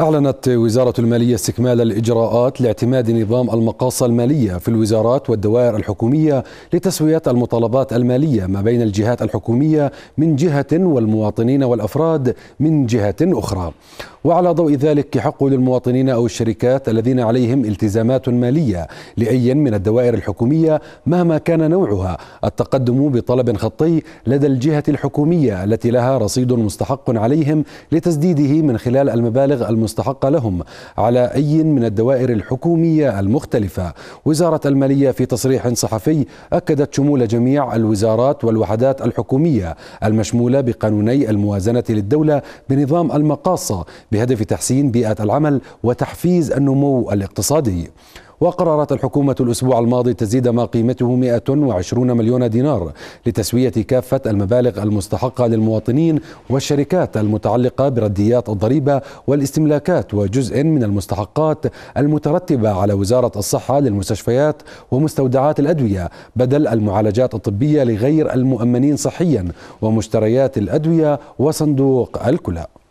أعلنت وزارة المالية استكمال الإجراءات لاعتماد نظام المقاصة المالية في الوزارات والدوائر الحكومية لتسوية المطالبات المالية ما بين الجهات الحكومية من جهة والمواطنين والأفراد من جهة أخرى وعلى ضوء ذلك يحق للمواطنين أو الشركات الذين عليهم التزامات مالية لأي من الدوائر الحكومية مهما كان نوعها التقدم بطلب خطي لدى الجهة الحكومية التي لها رصيد مستحق عليهم لتسديده من خلال المبالغ الم المستحقة لهم على أي من الدوائر الحكومية المختلفة وزارة المالية في تصريح صحفي أكدت شمول جميع الوزارات والوحدات الحكومية المشمولة بقانوني الموازنة للدولة بنظام المقاصة بهدف تحسين بيئة العمل وتحفيز النمو الاقتصادي وقررت الحكومة الأسبوع الماضي تزيد ما قيمته 120 مليون دينار لتسوية كافة المبالغ المستحقة للمواطنين والشركات المتعلقة برديات الضريبة والاستملاكات وجزء من المستحقات المترتبة على وزارة الصحة للمستشفيات ومستودعات الأدوية بدل المعالجات الطبية لغير المؤمنين صحيا ومشتريات الأدوية وصندوق الكلى